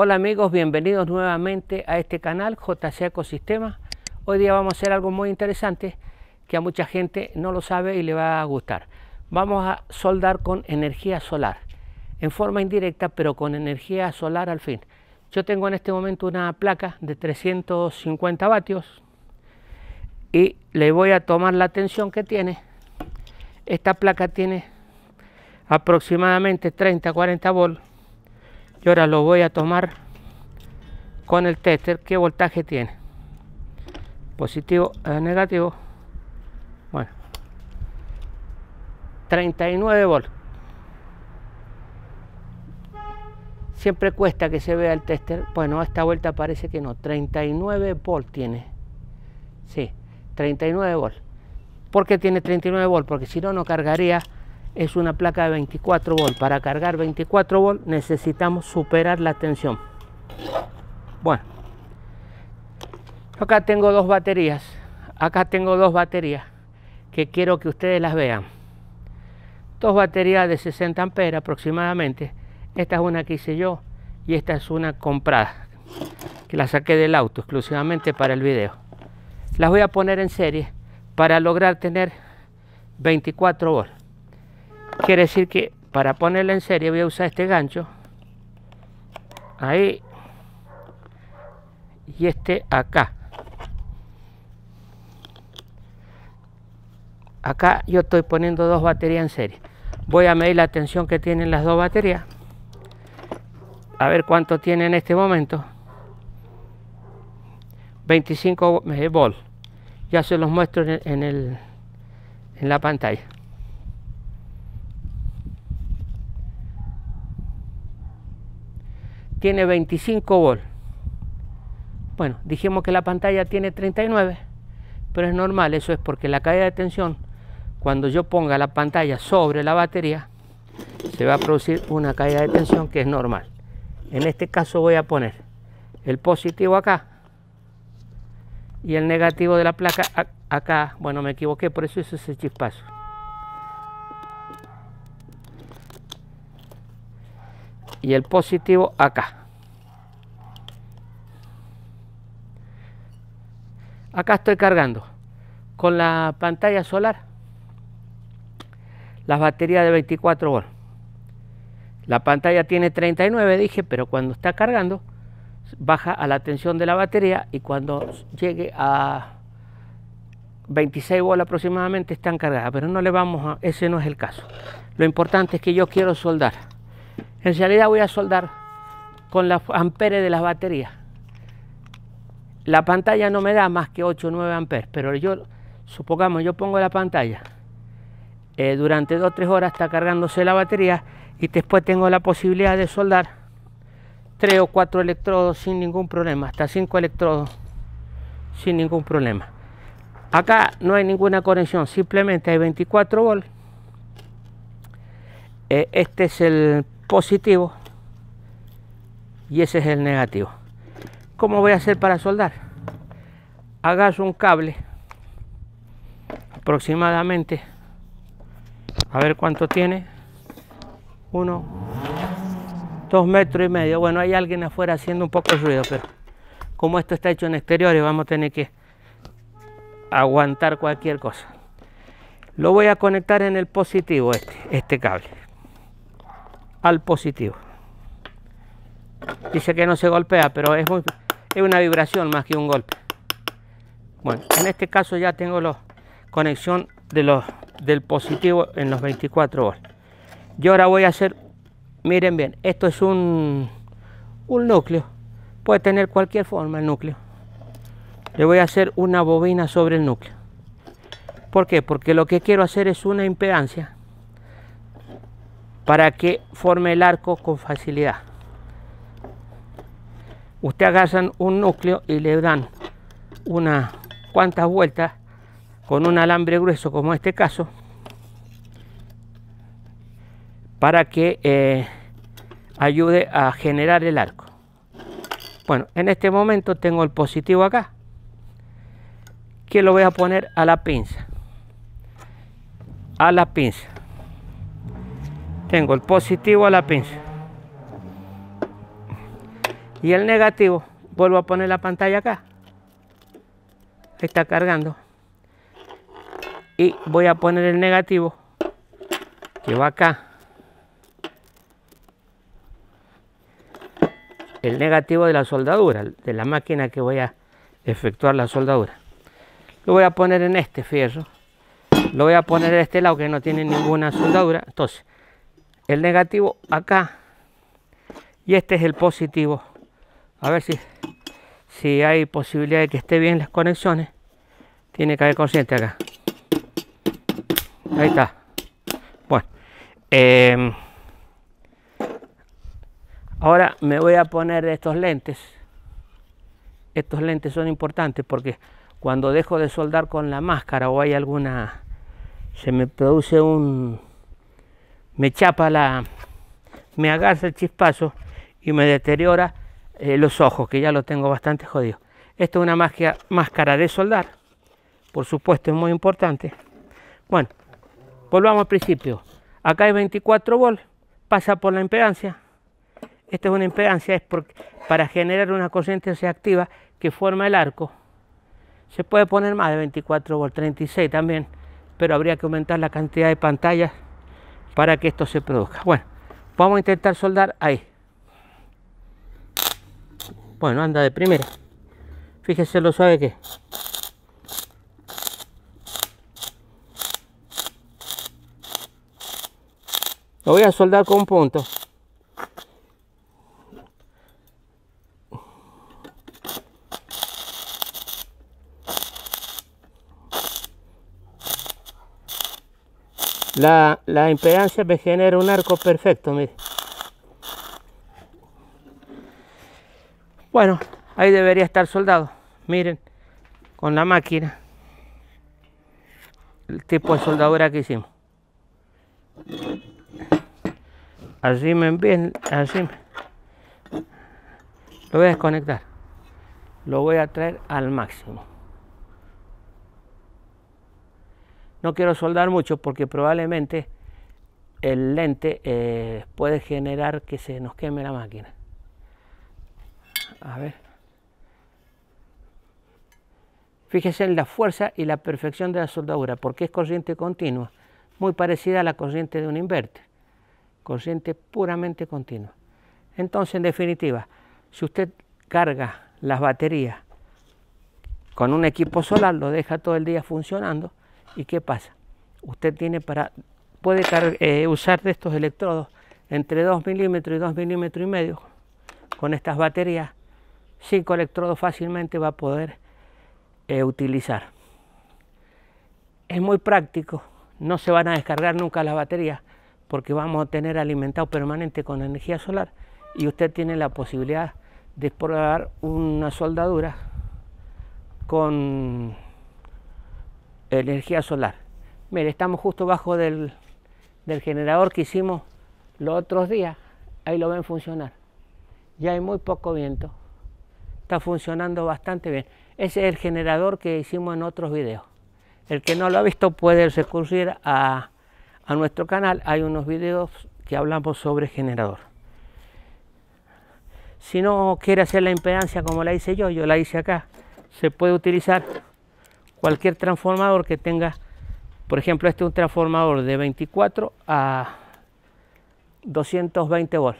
Hola amigos, bienvenidos nuevamente a este canal JC Ecosistema. Hoy día vamos a hacer algo muy interesante que a mucha gente no lo sabe y le va a gustar. Vamos a soldar con energía solar, en forma indirecta, pero con energía solar al fin. Yo tengo en este momento una placa de 350 vatios y le voy a tomar la tensión que tiene. Esta placa tiene aproximadamente 30-40 volts y ahora lo voy a tomar con el tester qué voltaje tiene positivo o negativo bueno 39 volts siempre cuesta que se vea el tester bueno a esta vuelta parece que no 39 volt tiene sí 39 volts ¿por qué tiene 39 volt porque si no no cargaría es una placa de 24 volt. Para cargar 24 volt necesitamos superar la tensión. Bueno, acá tengo dos baterías. Acá tengo dos baterías que quiero que ustedes las vean. Dos baterías de 60 amperes aproximadamente. Esta es una que hice yo y esta es una comprada que la saqué del auto exclusivamente para el video. Las voy a poner en serie para lograr tener 24 volts. Quiere decir que para ponerla en serie voy a usar este gancho. Ahí. Y este acá. Acá yo estoy poniendo dos baterías en serie. Voy a medir la tensión que tienen las dos baterías. A ver cuánto tiene en este momento. 25 eh, volts. Ya se los muestro en, en la pantalla. tiene 25 volts. Bueno, dijimos que la pantalla tiene 39, pero es normal, eso es porque la caída de tensión, cuando yo ponga la pantalla sobre la batería, se va a producir una caída de tensión que es normal. En este caso voy a poner el positivo acá y el negativo de la placa acá. Bueno, me equivoqué, por eso es ese chispazo. y el positivo acá. Acá estoy cargando con la pantalla solar las baterías de 24 volts. La pantalla tiene 39, dije, pero cuando está cargando baja a la tensión de la batería y cuando llegue a 26 volts aproximadamente están cargadas, pero no le vamos a, ese no es el caso. Lo importante es que yo quiero soldar realidad voy a soldar con las amperes de las baterías. La pantalla no me da más que 8 o 9 amperes, pero yo, supongamos, yo pongo la pantalla eh, durante 2 3 horas está cargándose la batería y después tengo la posibilidad de soldar 3 o 4 electrodos sin ningún problema, hasta 5 electrodos sin ningún problema. Acá no hay ninguna conexión, simplemente hay 24 volts. Eh, este es el positivo y ese es el negativo. ¿Cómo voy a hacer para soldar? Hagas un cable aproximadamente, a ver cuánto tiene, uno, dos metros y medio. Bueno, hay alguien afuera haciendo un poco de ruido, pero como esto está hecho en exteriores, vamos a tener que aguantar cualquier cosa. Lo voy a conectar en el positivo este, este cable al positivo. Dice que no se golpea, pero es, es una vibración más que un golpe. Bueno, en este caso ya tengo la conexión de los, del positivo en los 24 volts. Yo ahora voy a hacer, miren bien, esto es un, un núcleo. Puede tener cualquier forma el núcleo. Le voy a hacer una bobina sobre el núcleo. ¿Por qué? Porque lo que quiero hacer es una impedancia para que forme el arco con facilidad. Usted agarran un núcleo y le dan unas cuantas vueltas con un alambre grueso como este caso para que eh, ayude a generar el arco. Bueno, en este momento tengo el positivo acá que lo voy a poner a la pinza. A la pinza. Tengo el positivo a la pinza. Y el negativo, vuelvo a poner la pantalla acá. está cargando. Y voy a poner el negativo que va acá. El negativo de la soldadura, de la máquina que voy a efectuar la soldadura. Lo voy a poner en este fierro. Lo voy a poner de este lado que no tiene ninguna soldadura. Entonces, el negativo acá y este es el positivo a ver si, si hay posibilidad de que esté bien las conexiones tiene que haber consciente acá ahí está bueno em, ahora me voy a poner estos lentes estos lentes son importantes porque cuando dejo de soldar con la máscara o hay alguna se me produce un me chapa la, me agarra el chispazo y me deteriora eh, los ojos, que ya lo tengo bastante jodido. Esto es una máscara de soldar, por supuesto es muy importante. Bueno, volvamos al principio. Acá hay 24 volts, pasa por la impedancia. Esta es una impedancia, es para generar una corriente se activa que forma el arco. Se puede poner más de 24 volts, 36 también, pero habría que aumentar la cantidad de pantallas para que esto se produzca. Bueno, vamos a intentar soldar ahí. Bueno, anda de primero. Fíjese lo suave que Lo voy a soldar con un punto. La, la impedancia me genera un arco perfecto, miren Bueno, ahí debería estar soldado. Miren, con la máquina. El tipo de soldadura que hicimos. me bien, así Lo voy a desconectar. Lo voy a traer al máximo. No quiero soldar mucho porque probablemente el lente eh, puede generar que se nos queme la máquina. A ver. Fíjese en la fuerza y la perfección de la soldadura, porque es corriente continua, muy parecida a la corriente de un inverter, corriente puramente continua. Entonces, en definitiva, si usted carga las baterías con un equipo solar, lo deja todo el día funcionando, ¿Y qué pasa? Usted tiene para, puede eh, usar de estos electrodos entre 2 milímetros y 2 milímetros y medio con estas baterías. 5 electrodos fácilmente va a poder eh, utilizar. Es muy práctico, no se van a descargar nunca las baterías porque vamos a tener alimentado permanente con energía solar y usted tiene la posibilidad de explorar una soldadura con energía solar. Mire, estamos justo bajo del, del generador que hicimos los otros días. Ahí lo ven funcionar. Ya hay muy poco viento. Está funcionando bastante bien. Ese es el generador que hicimos en otros videos. El que no lo ha visto puede recurrir a, a nuestro canal. Hay unos videos que hablamos sobre generador. Si no quiere hacer la impedancia como la hice yo, yo la hice acá, se puede utilizar Cualquier transformador que tenga, por ejemplo, este es un transformador de 24 a 220 volts.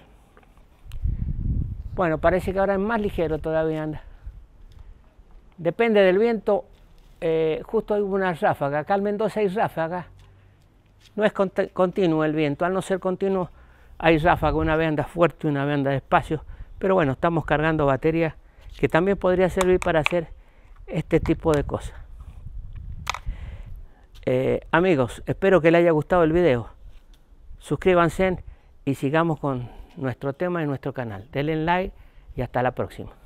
Bueno, parece que ahora es más ligero todavía anda. Depende del viento. Eh, justo hay una ráfaga. Acá en Mendoza hay ráfaga, No es continuo el viento. Al no ser continuo, hay ráfaga. Una vez anda fuerte, una vez anda despacio. Pero bueno, estamos cargando batería que también podría servir para hacer este tipo de cosas. Eh, amigos, espero que les haya gustado el video. Suscríbanse y sigamos con nuestro tema en nuestro canal. Denle like y hasta la próxima.